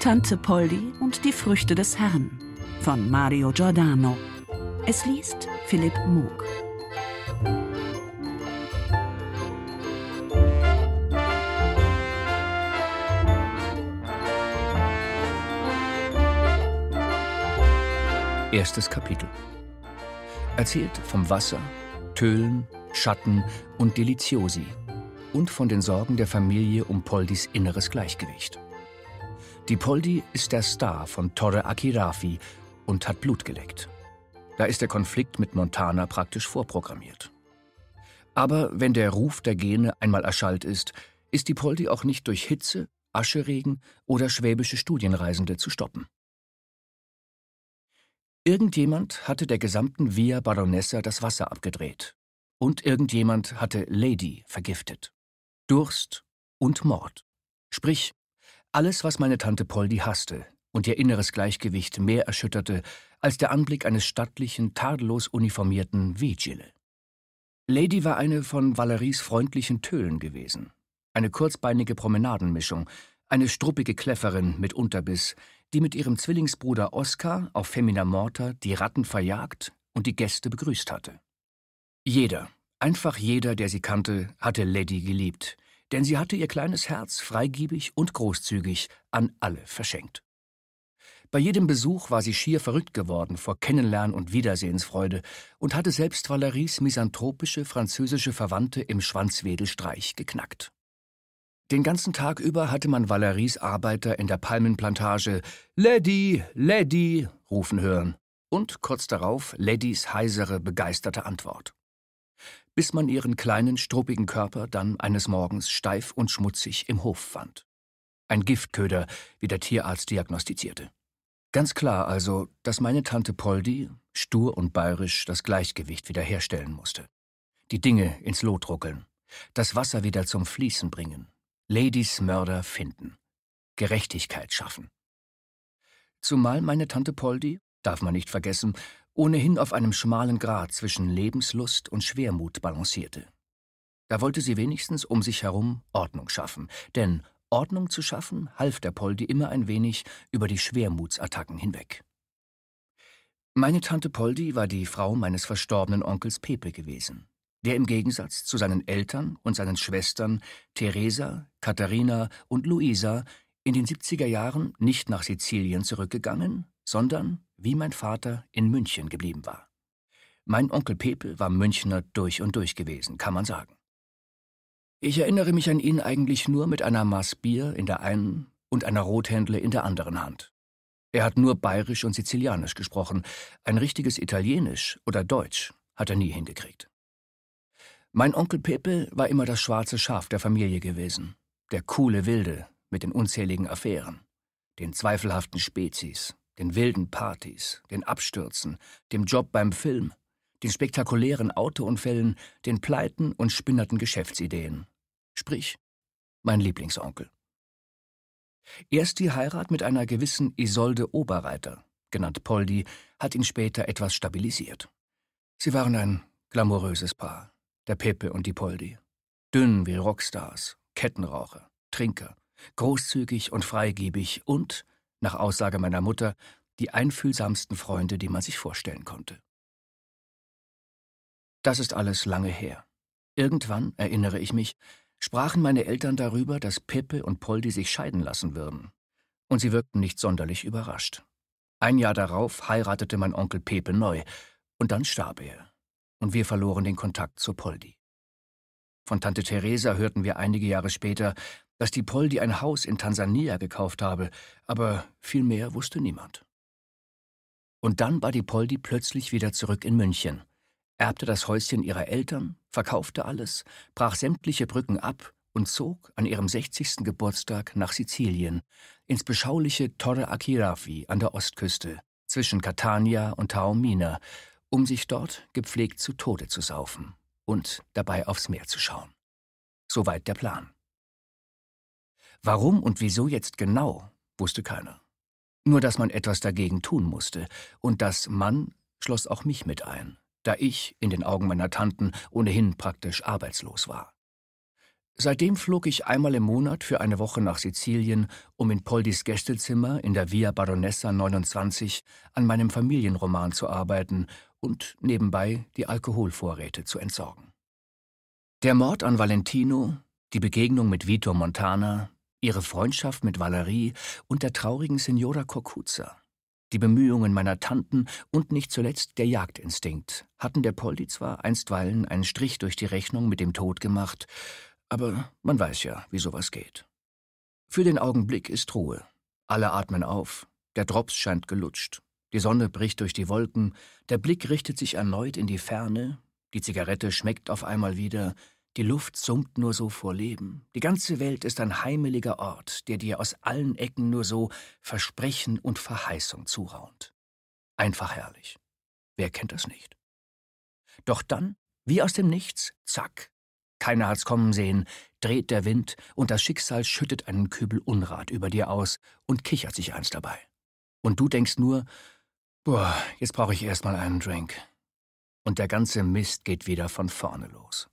Tante Poldi und die Früchte des Herrn von Mario Giordano. Es liest Philipp Moog. Erstes Kapitel. Erzählt vom Wasser, Tölen, Schatten und Deliziosi und von den Sorgen der Familie um Poldis inneres Gleichgewicht. Die Poldi ist der Star von Torre Akirafi und hat Blut geleckt. Da ist der Konflikt mit Montana praktisch vorprogrammiert. Aber wenn der Ruf der Gene einmal erschallt ist, ist die Poldi auch nicht durch Hitze, Ascheregen oder schwäbische Studienreisende zu stoppen. Irgendjemand hatte der gesamten Via Baronessa das Wasser abgedreht. Und irgendjemand hatte Lady vergiftet. Durst und Mord. Sprich, alles, was meine Tante Poldi hasste und ihr inneres Gleichgewicht mehr erschütterte als der Anblick eines stattlichen, tadellos uniformierten Vigile. Lady war eine von Valeries freundlichen Tölen gewesen. Eine kurzbeinige Promenadenmischung, eine struppige Kläfferin mit Unterbiss, die mit ihrem Zwillingsbruder Oskar auf Femina Morta die Ratten verjagt und die Gäste begrüßt hatte. Jeder, einfach jeder, der sie kannte, hatte Lady geliebt, denn sie hatte ihr kleines Herz freigebig und großzügig an alle verschenkt. Bei jedem Besuch war sie schier verrückt geworden vor Kennenlern- und Wiedersehensfreude und hatte selbst Valeries misanthropische französische Verwandte im Schwanzwedelstreich geknackt. Den ganzen Tag über hatte man Valeries Arbeiter in der Palmenplantage Lady, Lady rufen hören und kurz darauf Ladys heisere, begeisterte Antwort bis man ihren kleinen, struppigen Körper dann eines Morgens steif und schmutzig im Hof fand. Ein Giftköder, wie der Tierarzt diagnostizierte. Ganz klar also, dass meine Tante Poldi, stur und bayerisch, das Gleichgewicht wiederherstellen musste. Die Dinge ins Lot ruckeln, das Wasser wieder zum Fließen bringen, Ladies Mörder finden, Gerechtigkeit schaffen. Zumal meine Tante Poldi, darf man nicht vergessen, ohnehin auf einem schmalen Grat zwischen Lebenslust und Schwermut balancierte. Da wollte sie wenigstens um sich herum Ordnung schaffen, denn Ordnung zu schaffen half der Poldi immer ein wenig über die Schwermutsattacken hinweg. Meine Tante Poldi war die Frau meines verstorbenen Onkels Pepe gewesen, der im Gegensatz zu seinen Eltern und seinen Schwestern Teresa, Katharina und Luisa in den 70er Jahren nicht nach Sizilien zurückgegangen, sondern wie mein Vater, in München geblieben war. Mein Onkel Pepe war Münchner durch und durch gewesen, kann man sagen. Ich erinnere mich an ihn eigentlich nur mit einer Maß Bier in der einen und einer Rothändle in der anderen Hand. Er hat nur bayerisch und sizilianisch gesprochen, ein richtiges Italienisch oder Deutsch hat er nie hingekriegt. Mein Onkel Pepe war immer das schwarze Schaf der Familie gewesen, der coole Wilde mit den unzähligen Affären, den zweifelhaften Spezies, den wilden Partys, den Abstürzen, dem Job beim Film, den spektakulären Autounfällen, den Pleiten und spinnerten Geschäftsideen. Sprich, mein Lieblingsonkel. Erst die Heirat mit einer gewissen Isolde Oberreiter, genannt Poldi, hat ihn später etwas stabilisiert. Sie waren ein glamouröses Paar, der Pepe und die Poldi. Dünn wie Rockstars, Kettenraucher, Trinker, großzügig und freigebig und nach Aussage meiner Mutter, die einfühlsamsten Freunde, die man sich vorstellen konnte. Das ist alles lange her. Irgendwann, erinnere ich mich, sprachen meine Eltern darüber, dass Pepe und Poldi sich scheiden lassen würden. Und sie wirkten nicht sonderlich überrascht. Ein Jahr darauf heiratete mein Onkel Pepe neu, und dann starb er. Und wir verloren den Kontakt zu Poldi. Von Tante Theresa hörten wir einige Jahre später, dass die Poldi ein Haus in Tansania gekauft habe, aber viel mehr wusste niemand. Und dann war die Poldi plötzlich wieder zurück in München, erbte das Häuschen ihrer Eltern, verkaufte alles, brach sämtliche Brücken ab und zog an ihrem 60. Geburtstag nach Sizilien, ins beschauliche Torre Akirafi an der Ostküste, zwischen Catania und Taormina, um sich dort gepflegt zu Tode zu saufen und dabei aufs Meer zu schauen. Soweit der Plan. Warum und wieso jetzt genau, wusste keiner. Nur dass man etwas dagegen tun musste, und das Mann schloss auch mich mit ein, da ich in den Augen meiner Tanten ohnehin praktisch arbeitslos war. Seitdem flog ich einmal im Monat für eine Woche nach Sizilien, um in Poldis Gästezimmer in der Via Baronessa 29 an meinem Familienroman zu arbeiten und nebenbei die Alkoholvorräte zu entsorgen. Der Mord an Valentino, die Begegnung mit Vito Montana, ihre Freundschaft mit Valerie und der traurigen Signora Cocuzza, die Bemühungen meiner Tanten und nicht zuletzt der Jagdinstinkt hatten der Poldi zwar einstweilen einen Strich durch die Rechnung mit dem Tod gemacht, aber man weiß ja, wie sowas geht. Für den Augenblick ist Ruhe. Alle atmen auf. Der Drops scheint gelutscht. Die Sonne bricht durch die Wolken. Der Blick richtet sich erneut in die Ferne. Die Zigarette schmeckt auf einmal wieder. Die Luft summt nur so vor Leben. Die ganze Welt ist ein heimeliger Ort, der dir aus allen Ecken nur so Versprechen und Verheißung zuraunt. Einfach herrlich. Wer kennt das nicht? Doch dann, wie aus dem Nichts, zack, keiner hat's kommen sehen, dreht der Wind und das Schicksal schüttet einen Kübel Unrat über dir aus und kichert sich eins dabei. Und du denkst nur, boah, jetzt brauche ich erstmal einen Drink. Und der ganze Mist geht wieder von vorne los.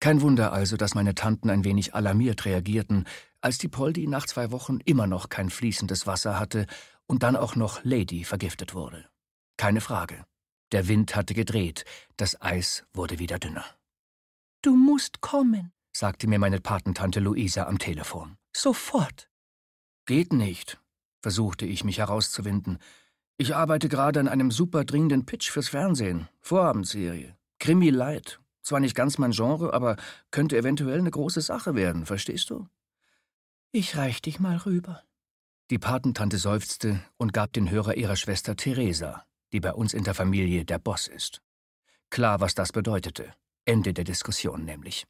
Kein Wunder also, dass meine Tanten ein wenig alarmiert reagierten, als die Poldi nach zwei Wochen immer noch kein fließendes Wasser hatte und dann auch noch Lady vergiftet wurde. Keine Frage. Der Wind hatte gedreht, das Eis wurde wieder dünner. Du musst kommen, sagte mir meine Patentante Luisa am Telefon. Sofort. Geht nicht, versuchte ich mich herauszuwinden. Ich arbeite gerade an einem super dringenden Pitch fürs Fernsehen. Vorabendserie. Krimi Light. Zwar nicht ganz mein Genre, aber könnte eventuell eine große Sache werden, verstehst du? Ich reich dich mal rüber. Die Patentante seufzte und gab den Hörer ihrer Schwester Theresa, die bei uns in der Familie der Boss ist. Klar, was das bedeutete. Ende der Diskussion nämlich.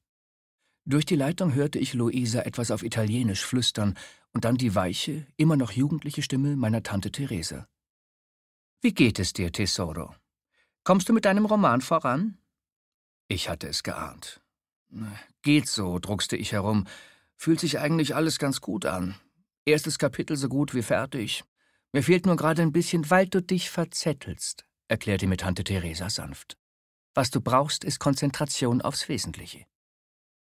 Durch die Leitung hörte ich Luisa etwas auf Italienisch flüstern und dann die weiche, immer noch jugendliche Stimme meiner Tante Therese. Wie geht es dir, Tesoro? Kommst du mit deinem Roman voran? Ich hatte es geahnt. Geht so, druckste ich herum. Fühlt sich eigentlich alles ganz gut an. Erstes Kapitel so gut wie fertig. Mir fehlt nur gerade ein bisschen, weil du dich verzettelst, erklärte mir Tante Theresa sanft. Was du brauchst, ist Konzentration aufs Wesentliche.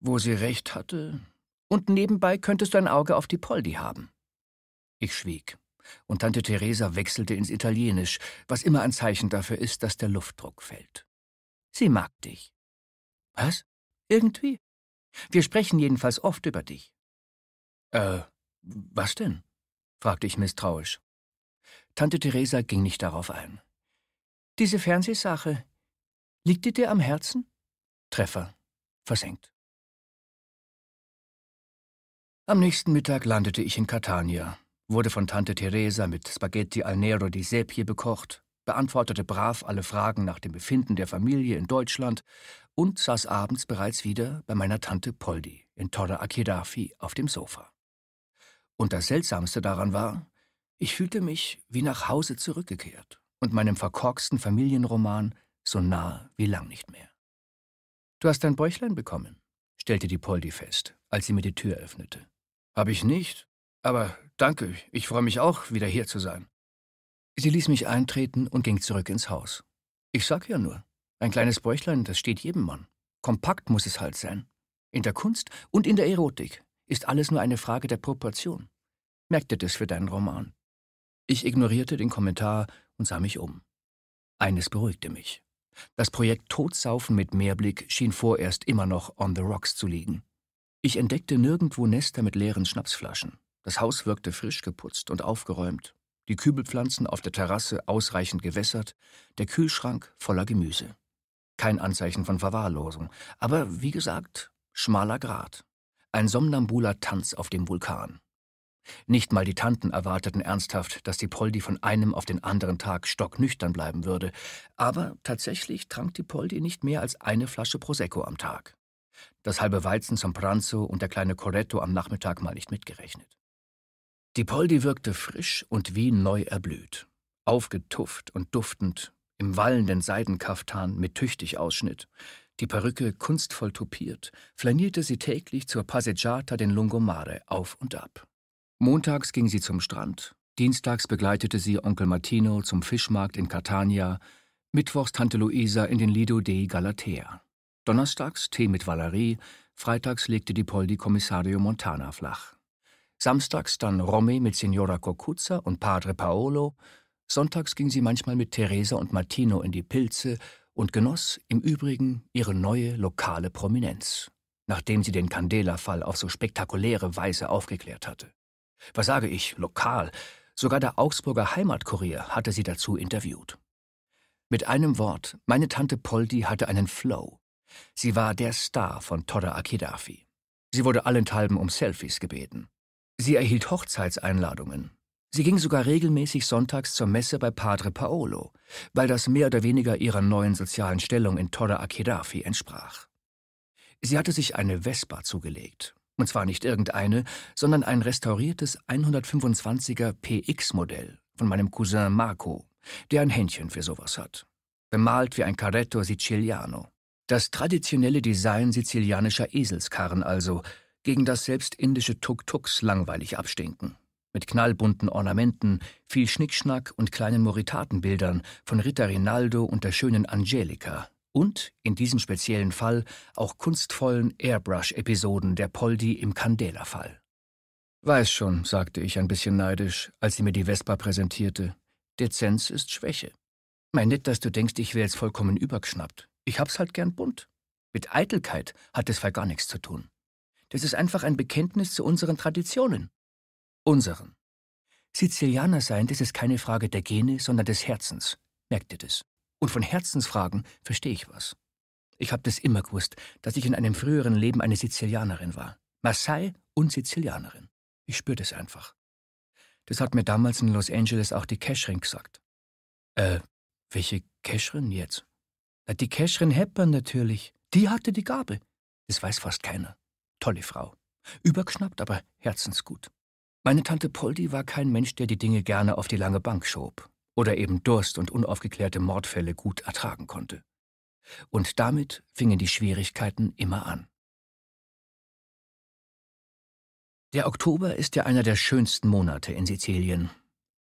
Wo sie recht hatte. Und nebenbei könntest du ein Auge auf die Poldi haben. Ich schwieg. Und Tante Theresa wechselte ins Italienisch, was immer ein Zeichen dafür ist, dass der Luftdruck fällt. Sie mag dich. Was? Irgendwie? Wir sprechen jedenfalls oft über dich. Äh, was denn? fragte ich misstrauisch. Tante Theresa ging nicht darauf ein. Diese Fernsehsache, Liegt die dir am Herzen? Treffer. Versenkt. Am nächsten Mittag landete ich in Catania, wurde von Tante Teresa mit Spaghetti al Nero di Sepie bekocht, beantwortete brav alle Fragen nach dem Befinden der Familie in Deutschland und saß abends bereits wieder bei meiner Tante Poldi in Torre Akedafi auf dem Sofa. Und das Seltsamste daran war, ich fühlte mich wie nach Hause zurückgekehrt und meinem verkorksten Familienroman so nah wie lang nicht mehr. Du hast dein Bäuchlein bekommen, stellte die Poldi fest, als sie mir die Tür öffnete. Hab ich nicht, aber danke, ich freue mich auch, wieder hier zu sein. Sie ließ mich eintreten und ging zurück ins Haus. Ich sag ja nur, ein kleines Bäuchlein, das steht jedem Mann. Kompakt muss es halt sein. In der Kunst und in der Erotik ist alles nur eine Frage der Proportion. Merk dir das für deinen Roman. Ich ignorierte den Kommentar und sah mich um. Eines beruhigte mich. Das Projekt Todsaufen mit Meerblick schien vorerst immer noch on the rocks zu liegen. Ich entdeckte nirgendwo Nester mit leeren Schnapsflaschen. Das Haus wirkte frisch geputzt und aufgeräumt, die Kübelpflanzen auf der Terrasse ausreichend gewässert, der Kühlschrank voller Gemüse. Kein Anzeichen von Verwahrlosung, aber wie gesagt, schmaler Grat. Ein somnambuler Tanz auf dem Vulkan. Nicht mal die Tanten erwarteten ernsthaft, dass die Poldi von einem auf den anderen Tag stocknüchtern bleiben würde, aber tatsächlich trank die Poldi nicht mehr als eine Flasche Prosecco am Tag. Das halbe Weizen zum Pranzo und der kleine Coretto am Nachmittag mal nicht mitgerechnet. Die Poldi wirkte frisch und wie neu erblüht, aufgetufft und duftend, im wallenden Seidenkaftan mit tüchtig Ausschnitt, die Perücke kunstvoll tupiert, flanierte sie täglich zur Passeggiata den Lungomare auf und ab. Montags ging sie zum Strand, dienstags begleitete sie Onkel Martino zum Fischmarkt in Catania, mittwochs Tante Luisa in den Lido dei Galatea. Donnerstags Tee mit Valerie, freitags legte die Poldi Kommissario Montana flach. Samstags dann Romy mit Signora Cocuzza und Padre Paolo, sonntags ging sie manchmal mit Teresa und Martino in die Pilze und genoss im Übrigen ihre neue lokale Prominenz, nachdem sie den Candela-Fall auf so spektakuläre Weise aufgeklärt hatte was sage ich, lokal, sogar der Augsburger Heimatkurier hatte sie dazu interviewt. Mit einem Wort, meine Tante Poldi hatte einen Flow. Sie war der Star von Todda Akidafi. Sie wurde allenthalben um Selfies gebeten. Sie erhielt Hochzeitseinladungen. Sie ging sogar regelmäßig sonntags zur Messe bei Padre Paolo, weil das mehr oder weniger ihrer neuen sozialen Stellung in Todda Akedafi entsprach. Sie hatte sich eine Vespa zugelegt und zwar nicht irgendeine, sondern ein restauriertes 125er PX-Modell von meinem Cousin Marco, der ein Händchen für sowas hat. Bemalt wie ein Carretto Siciliano. Das traditionelle Design sizilianischer Eselskarren also, gegen das selbst indische Tuk-Tuks langweilig abstinken. Mit knallbunten Ornamenten, viel Schnickschnack und kleinen Moritatenbildern von Ritter Rinaldo und der schönen Angelika, und in diesem speziellen Fall auch kunstvollen Airbrush-Episoden der Poldi im Candela-Fall. Weiß schon, sagte ich ein bisschen neidisch, als sie mir die Vespa präsentierte. Dezenz ist Schwäche. Mein nett, dass du denkst, ich wär jetzt vollkommen übergeschnappt. Ich hab's halt gern bunt. Mit Eitelkeit hat es gar nichts zu tun. Das ist einfach ein Bekenntnis zu unseren Traditionen. Unseren. Sizilianer sein, das ist keine Frage der Gene, sondern des Herzens. Merkt ihr das? Und von Herzensfragen verstehe ich was. Ich habe das immer gewusst, dass ich in einem früheren Leben eine Sizilianerin war. Maasai und Sizilianerin. Ich spürte es einfach. Das hat mir damals in Los Angeles auch die Keschrin gesagt. Äh, welche Keschrin jetzt? Na, die Keschrin Hepburn natürlich. Die hatte die Gabe. Das weiß fast keiner. Tolle Frau. Übergeschnappt, aber herzensgut. Meine Tante Poldi war kein Mensch, der die Dinge gerne auf die lange Bank schob oder eben Durst und unaufgeklärte Mordfälle gut ertragen konnte. Und damit fingen die Schwierigkeiten immer an. Der Oktober ist ja einer der schönsten Monate in Sizilien.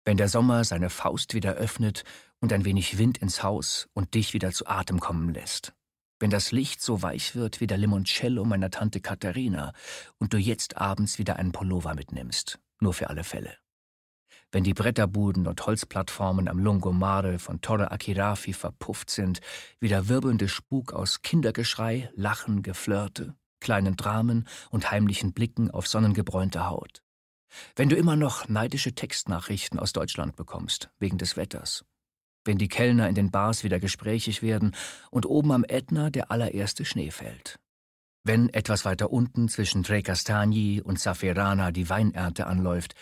Wenn der Sommer seine Faust wieder öffnet und ein wenig Wind ins Haus und dich wieder zu Atem kommen lässt. Wenn das Licht so weich wird wie der Limoncello meiner Tante Katharina und du jetzt abends wieder einen Pullover mitnimmst, nur für alle Fälle wenn die Bretterbuden und Holzplattformen am Lungomare von Torre Akirafi verpufft sind, wie der wirbelnde Spuk aus Kindergeschrei, Lachen, Geflirte, kleinen Dramen und heimlichen Blicken auf sonnengebräunte Haut. Wenn du immer noch neidische Textnachrichten aus Deutschland bekommst, wegen des Wetters. Wenn die Kellner in den Bars wieder gesprächig werden und oben am Ätna der allererste Schnee fällt. Wenn etwas weiter unten zwischen Trecastagni und Saferana die Weinernte anläuft,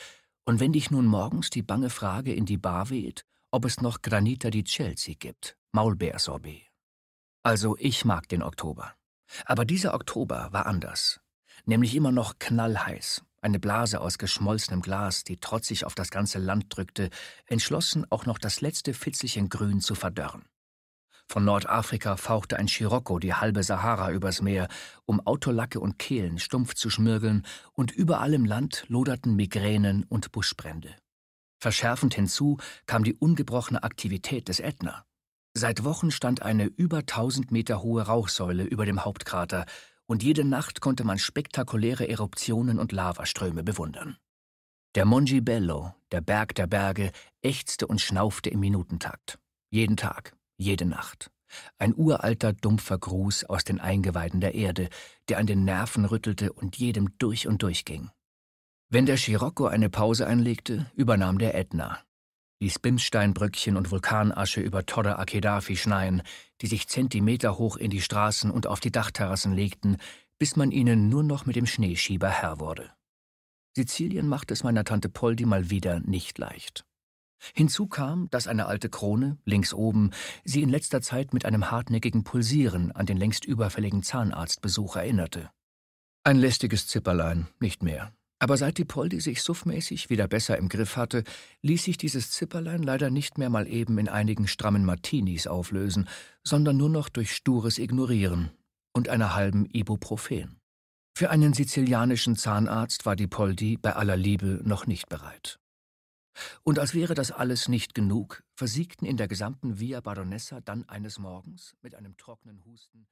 und wenn dich nun morgens die bange Frage in die Bar weht, ob es noch Granita di Chelsea gibt, Maulbeersorbet. Also ich mag den Oktober. Aber dieser Oktober war anders. Nämlich immer noch knallheiß, eine Blase aus geschmolzenem Glas, die trotzig auf das ganze Land drückte, entschlossen auch noch das letzte Fitzelchen Grün zu verdörren. Von Nordafrika fauchte ein Scirocco die halbe Sahara übers Meer, um Autolacke und Kehlen stumpf zu schmirgeln, und überall im Land loderten Migränen und Buschbrände. Verschärfend hinzu kam die ungebrochene Aktivität des Ätna. Seit Wochen stand eine über 1000 Meter hohe Rauchsäule über dem Hauptkrater und jede Nacht konnte man spektakuläre Eruptionen und Lavaströme bewundern. Der Mongi Bello, der Berg der Berge, ächzte und schnaufte im Minutentakt. Jeden Tag. Jede Nacht. Ein uralter, dumpfer Gruß aus den Eingeweiden der Erde, der an den Nerven rüttelte und jedem durch und durch ging. Wenn der Scirocco eine Pause einlegte, übernahm der Ätna. Ließ Bimssteinbröckchen und Vulkanasche über Torre Akedafi schneien, die sich Zentimeter hoch in die Straßen und auf die Dachterrassen legten, bis man ihnen nur noch mit dem Schneeschieber Herr wurde. Sizilien macht es meiner Tante Poldi mal wieder nicht leicht. Hinzu kam, dass eine alte Krone, links oben, sie in letzter Zeit mit einem hartnäckigen Pulsieren an den längst überfälligen Zahnarztbesuch erinnerte. Ein lästiges Zipperlein, nicht mehr. Aber seit die Poldi sich suffmäßig wieder besser im Griff hatte, ließ sich dieses Zipperlein leider nicht mehr mal eben in einigen strammen Martinis auflösen, sondern nur noch durch stures Ignorieren und einer halben Ibuprofen. Für einen sizilianischen Zahnarzt war die Poldi bei aller Liebe noch nicht bereit. Und als wäre das alles nicht genug, versiegten in der gesamten Via Baronessa dann eines Morgens mit einem trockenen Husten